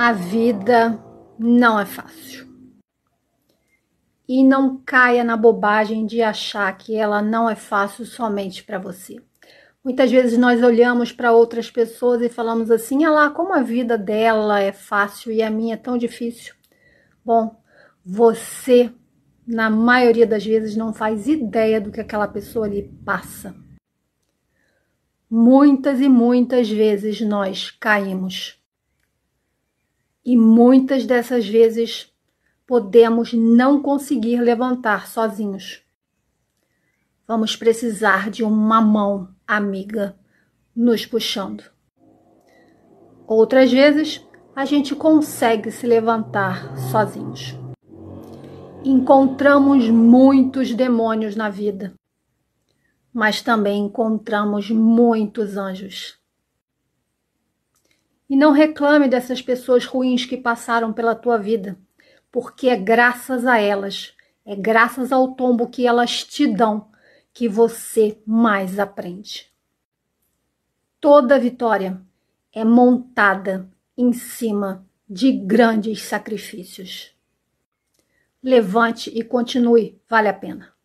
a vida não é fácil. E não caia na bobagem de achar que ela não é fácil somente para você. Muitas vezes nós olhamos para outras pessoas e falamos assim: ah lá, como a vida dela é fácil e a minha é tão difícil. Bom, você, na maioria das vezes, não faz ideia do que aquela pessoa ali passa. Muitas e muitas vezes nós caímos e muitas dessas vezes podemos não conseguir levantar sozinhos. Vamos precisar de uma mão amiga nos puxando. Outras vezes, a gente consegue se levantar sozinhos. Encontramos muitos demônios na vida, mas também encontramos muitos anjos. E não reclame dessas pessoas ruins que passaram pela tua vida, porque é graças a elas, é graças ao tombo que elas te dão que você mais aprende. Toda vitória é montada em cima de grandes sacrifícios. Levante e continue, vale a pena.